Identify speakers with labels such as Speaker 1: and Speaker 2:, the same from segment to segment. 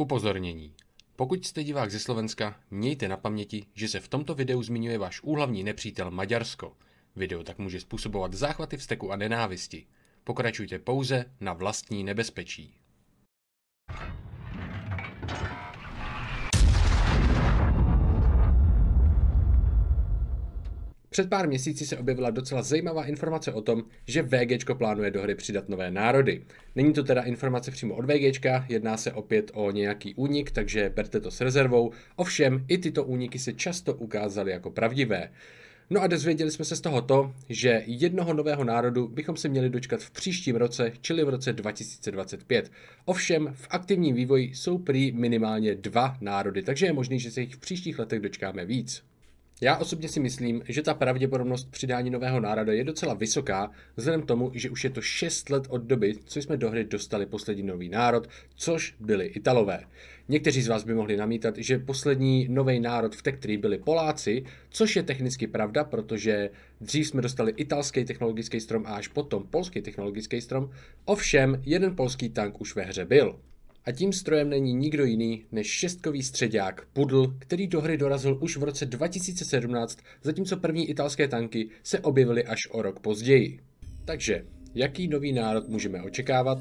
Speaker 1: Upozornění. Pokud jste divák ze Slovenska, mějte na paměti, že se v tomto videu zmiňuje váš úhlavní nepřítel Maďarsko. Video tak může způsobovat záchvaty vzteku a nenávisti. Pokračujte pouze na vlastní nebezpečí. Před pár měsíci se objevila docela zajímavá informace o tom, že VG plánuje do hry přidat nové národy. Není to teda informace přímo od VG, jedná se opět o nějaký únik, takže berte to s rezervou. Ovšem, i tyto úniky se často ukázaly jako pravdivé. No a dozvěděli jsme se z toho to, že jednoho nového národu bychom se měli dočkat v příštím roce, čili v roce 2025. Ovšem, v aktivním vývoji jsou prý minimálně dva národy, takže je možné, že se jich v příštích letech dočkáme víc. Já osobně si myslím, že ta pravděpodobnost přidání nového národa je docela vysoká, vzhledem tomu, že už je to 6 let od doby, co jsme do hry dostali poslední nový národ, což byli Italové. Někteří z vás by mohli namítat, že poslední nový národ, v té, byli Poláci, což je technicky pravda, protože dřív jsme dostali italský technologický strom a až potom polský technologický strom, ovšem jeden polský tank už ve hře byl a tím strojem není nikdo jiný než šestkový středák Pudl, který do hry dorazil už v roce 2017, zatímco první italské tanky se objevily až o rok později. Takže, jaký nový národ můžeme očekávat?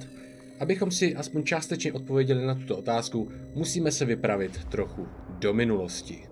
Speaker 1: Abychom si aspoň částečně odpověděli na tuto otázku, musíme se vypravit trochu do minulosti.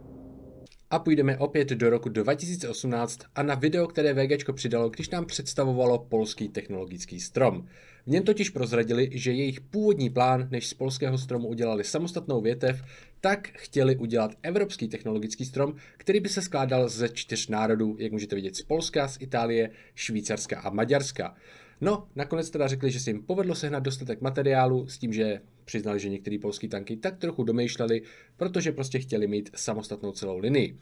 Speaker 1: A půjdeme opět do roku 2018 a na video, které VG přidalo, když nám představovalo polský technologický strom. V něm totiž prozradili, že jejich původní plán, než z polského stromu udělali samostatnou větev, tak chtěli udělat evropský technologický strom, který by se skládal ze čtyř národů, jak můžete vidět z Polska, z Itálie, Švýcarska a Maďarska. No, nakonec teda řekli, že se jim povedlo sehnat dostatek materiálu s tím, že přiznali, že některé polské tanky tak trochu domýšleli, protože prostě chtěli mít samostatnou celou linii.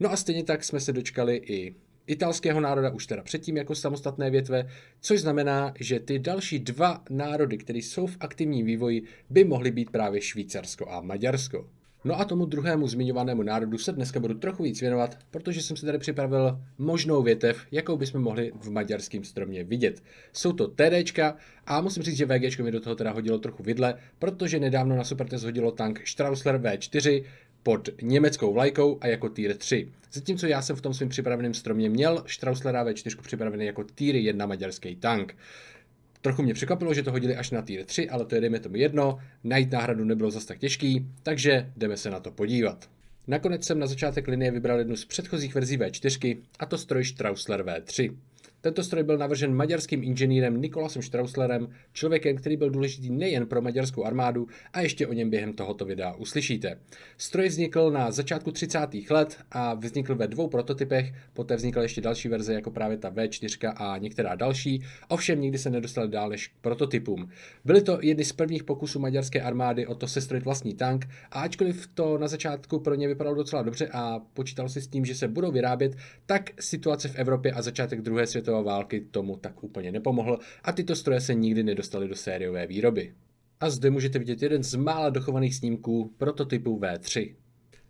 Speaker 1: No a stejně tak jsme se dočkali i italského národa už teda předtím jako samostatné větve, což znamená, že ty další dva národy, které jsou v aktivním vývoji, by mohly být právě Švýcarsko a Maďarsko. No a tomu druhému zmiňovanému národu se dneska budu trochu víc věnovat, protože jsem si tady připravil možnou větev, jakou bychom mohli v maďarském stromě vidět. Jsou to TDčka a musím říct, že VG mi do toho teda hodilo trochu vidle, protože nedávno na Supertest hodilo tank Strausler V4, pod německou vlajkou a jako tier 3. Zatímco já jsem v tom svým připraveném stromě měl Strauslera V4 připravený jako tier 1 maďarský tank. Trochu mě překvapilo, že to hodili až na týr 3, ale to je dejme tomu jedno, najít náhradu nebylo zas tak těžký, takže jdeme se na to podívat. Nakonec jsem na začátek linie vybral jednu z předchozích verzí V4 a to stroj Strausler V3. Tento stroj byl navržen maďarským inženýrem Nikolasem Strauslerem, člověkem, který byl důležitý nejen pro maďarskou armádu a ještě o něm během tohoto videa uslyšíte. Stroj vznikl na začátku 30. let a vznikl ve dvou prototypech, poté vznikla ještě další verze jako právě ta V4 a některá další, ovšem nikdy se nedostal dál než k prototypům. Byly to jedny z prvních pokusů maďarské armády o to sestrojit vlastní tank a ačkoliv to na začátku pro ně vypadalo docela dobře a počítalo si s tím, že se budou vyrábět, tak situace v Evropě a začátek druhé světové světové války tomu tak úplně nepomohl a tyto stroje se nikdy nedostaly do sériové výroby. A zde můžete vidět jeden z mála dochovaných snímků prototypu V3.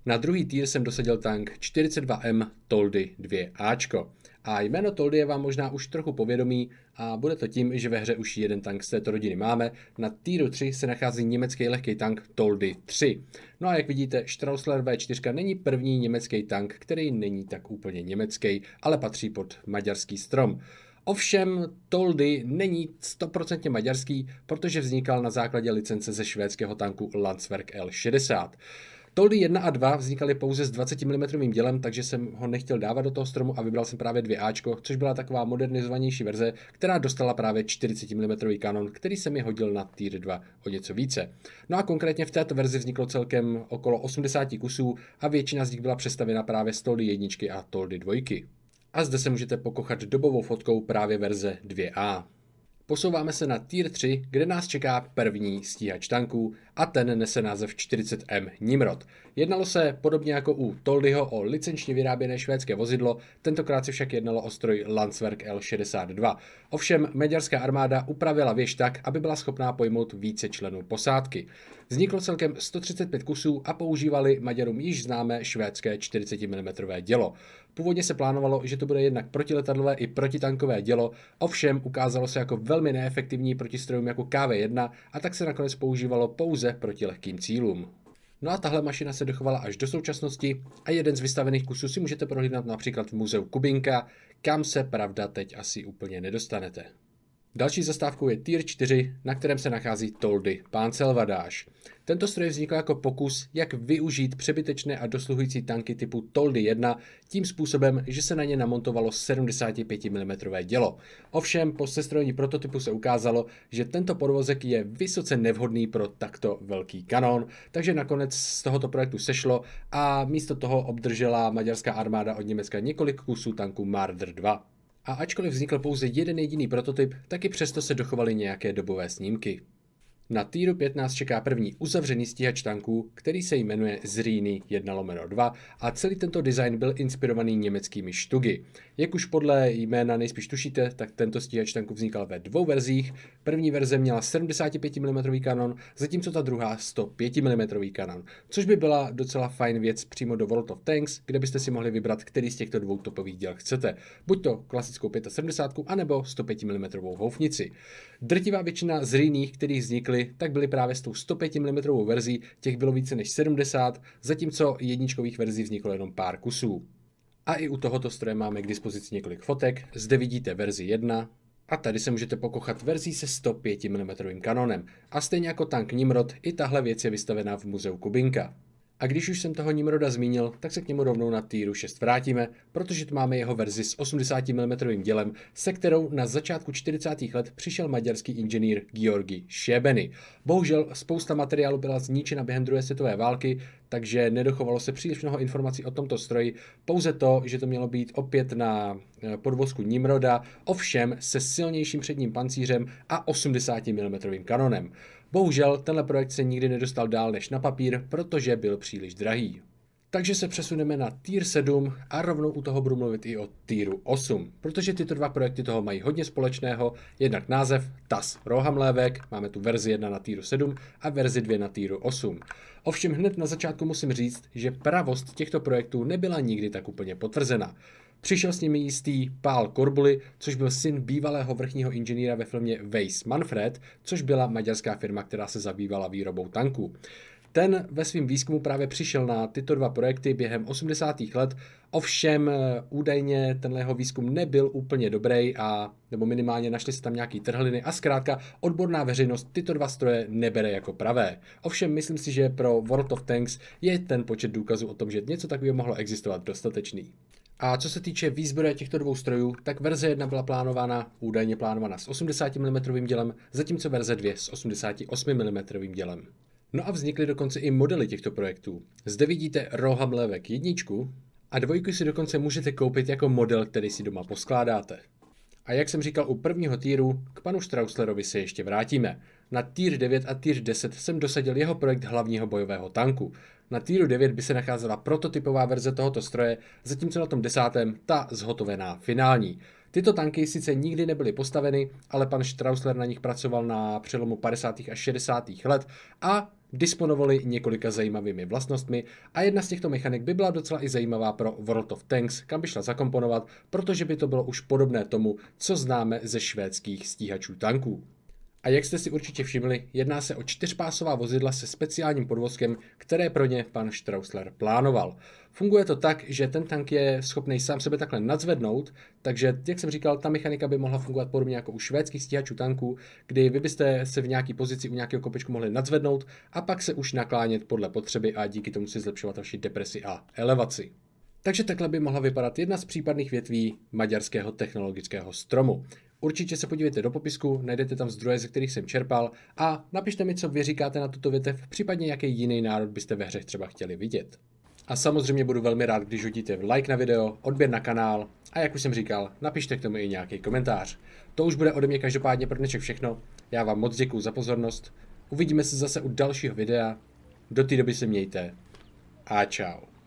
Speaker 1: Na druhý týr jsem dosadil tank 42M Toldy 2Ačko. A jméno Toldy je vám možná už trochu povědomí a bude to tím, že ve hře už jeden tank z této rodiny máme. Na týru 3 se nachází německý lehký tank Toldy 3. No a jak vidíte, Strausler V4 není první německý tank, který není tak úplně německý, ale patří pod maďarský strom. Ovšem Toldy není 100% maďarský, protože vznikal na základě licence ze švédského tanku Landsverk L60. Toldy 1 a 2 vznikaly pouze s 20 mm dělem, takže jsem ho nechtěl dávat do toho stromu a vybral jsem právě 2Ačko, což byla taková modernizovanější verze, která dostala právě 40 mm kanon, který se mi hodil na Tier 2 o něco více. No a konkrétně v této verzi vzniklo celkem okolo 80 kusů a většina z nich byla přestavěna právě z Toldy 1 a Toldy 2. A zde se můžete pokochat dobovou fotkou právě verze 2A posouváme se na Tier 3, kde nás čeká první stíhač tanků a ten nese název 40M Nimrod. Jednalo se podobně jako u Toldyho o licenčně vyráběné švédské vozidlo, tentokrát se však jednalo o stroj Landswerk L62. Ovšem maďarská armáda upravila věž tak, aby byla schopná pojmout více členů posádky. Vzniklo celkem 135 kusů a používali Maďarům již známé švédské 40 mm dělo. Původně se plánovalo, že to bude jednak protiletadlové i protitankové dělo, ovšem ukázalo se jako velmi neefektivní proti strojům jako KV-1 a tak se nakonec používalo pouze proti lehkým cílům. No a tahle mašina se dochovala až do současnosti a jeden z vystavených kusů si můžete prohlídnout například v muzeu Kubinka, kam se pravda teď asi úplně nedostanete. Další zastávkou je Tier 4, na kterém se nachází Toldy, pán Selvadáš. Tento stroj vznikl jako pokus, jak využít přebytečné a dosluhující tanky typu Toldy 1 tím způsobem, že se na ně namontovalo 75 mm dělo. Ovšem, po sestrojení prototypu se ukázalo, že tento podvozek je vysoce nevhodný pro takto velký kanon, takže nakonec z tohoto projektu sešlo a místo toho obdržela maďarská armáda od Německa několik kusů tanku Marder 2 a ačkoliv vznikl pouze jeden jediný prototyp, taky přesto se dochovaly nějaké dobové snímky. Na týru 15 čeká první uzavřený stíhač tanků, který se jmenuje Zrýny 1 2 a celý tento design byl inspirovaný německými štugy. Jak už podle jména nejspíš tušíte, tak tento stíhač tanků vznikal ve dvou verzích. První verze měla 75 mm kanon, zatímco ta druhá 105 mm kanon, což by byla docela fajn věc přímo do World of Tanks, kde byste si mohli vybrat, který z těchto dvou topových děl chcete. Buď to klasickou 75, anebo 105 mm houfnici. Drtivá většina zrýných, kterých vznikly byly, tak byly právě s tou 105 mm verzí, těch bylo více než 70, zatímco jedničkových verzí vzniklo jenom pár kusů. A i u tohoto stroje máme k dispozici několik fotek, zde vidíte verzi 1, a tady se můžete pokochat verzí se 105 mm kanonem. A stejně jako tank Nimrod, i tahle věc je vystavená v muzeu Kubinka. A když už jsem toho Nimroda zmínil, tak se k němu rovnou na týru 6 vrátíme, protože tu máme jeho verzi s 80 mm dělem, se kterou na začátku 40. let přišel maďarský inženýr Georgi Šebeny. Bohužel spousta materiálu byla zničena během druhé světové války, takže nedochovalo se příliš mnoho informací o tomto stroji, pouze to, že to mělo být opět na eh, podvozku Nimroda, ovšem se silnějším předním pancířem a 80 mm kanonem. Bohužel tenhle projekt se nikdy nedostal dál než na papír, protože byl příliš drahý. Takže se přesuneme na Tier 7 a rovnou u toho budu mluvit i o Tieru 8, protože tyto dva projekty toho mají hodně společného, jednak název TAS Rohamlévek, máme tu verzi 1 na Tieru 7 a verzi 2 na Tieru 8. Ovšem hned na začátku musím říct, že pravost těchto projektů nebyla nikdy tak úplně potvrzena. Přišel s nimi jistý Pál Korbuli, což byl syn bývalého vrchního inženýra ve firmě Weiss Manfred, což byla maďarská firma, která se zabývala výrobou tanků. Ten ve svém výzkumu právě přišel na tyto dva projekty během 80. let, ovšem eh, údajně tenhle jeho výzkum nebyl úplně dobrý a nebo minimálně našli se tam nějaký trhliny a zkrátka odborná veřejnost tyto dva stroje nebere jako pravé. Ovšem myslím si, že pro World of Tanks je ten počet důkazů o tom, že něco takového mohlo existovat dostatečný. A co se týče výzbroje těchto dvou strojů, tak verze 1 byla plánována, údajně plánována s 80 mm dělem, zatímco verze 2 s 88 mm dělem. No a vznikly dokonce i modely těchto projektů. Zde vidíte Roham Levek jedničku a dvojku si dokonce můžete koupit jako model, který si doma poskládáte. A jak jsem říkal u prvního týru, k panu Strauslerovi se ještě vrátíme. Na Tier 9 a Tier 10 jsem dosadil jeho projekt hlavního bojového tanku. Na Týru 9 by se nacházela prototypová verze tohoto stroje, zatímco na tom desátém ta zhotovená finální. Tyto tanky sice nikdy nebyly postaveny, ale pan Strausler na nich pracoval na přelomu 50. a 60. let a disponovali několika zajímavými vlastnostmi a jedna z těchto mechanik by byla docela i zajímavá pro World of Tanks, kam by šla zakomponovat, protože by to bylo už podobné tomu, co známe ze švédských stíhačů tanků. A jak jste si určitě všimli, jedná se o čtyřpásová vozidla se speciálním podvozkem, které pro ně pan Strausler plánoval. Funguje to tak, že ten tank je schopný sám sebe takhle nadzvednout, takže, jak jsem říkal, ta mechanika by mohla fungovat podobně jako u švédských stíhačů tanků, kdy vy byste se v nějaké pozici u nějakého kopečku mohli nadzvednout a pak se už naklánět podle potřeby a díky tomu si zlepšovat vaši depresi a elevaci. Takže takhle by mohla vypadat jedna z případných větví maďarského technologického stromu. Určitě se podívejte do popisku, najdete tam zdroje, ze kterých jsem čerpal a napište mi, co vy říkáte na tuto větev, případně jaký jiný národ byste ve hře třeba chtěli vidět. A samozřejmě budu velmi rád, když hodíte like na video, odběr na kanál a jak už jsem říkal, napište k tomu i nějaký komentář. To už bude ode mě každopádně pro dnešek všechno. Já vám moc děkuji za pozornost. Uvidíme se zase u dalšího videa. Do té doby se mějte a čau.